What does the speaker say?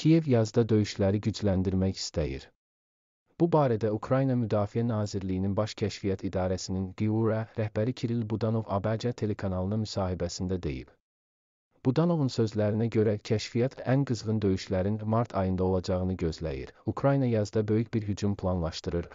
Kiyev yazda döyüşləri gücləndirmək istəyir. Bu barədə Ukrayna Müdafiə Nazirliyinin Baş Kəşfiyyat İdarəsinin Gyura rəhbəri Kiril Budanov ABC telekanalına müsahibəsində deyib. Budanovun sözlərinə görə kəşfiyyat ən qızğın döyüşlərin mart ayında olacağını gözləyir. Ukrayna yazda böyük bir hücum planlaşdırır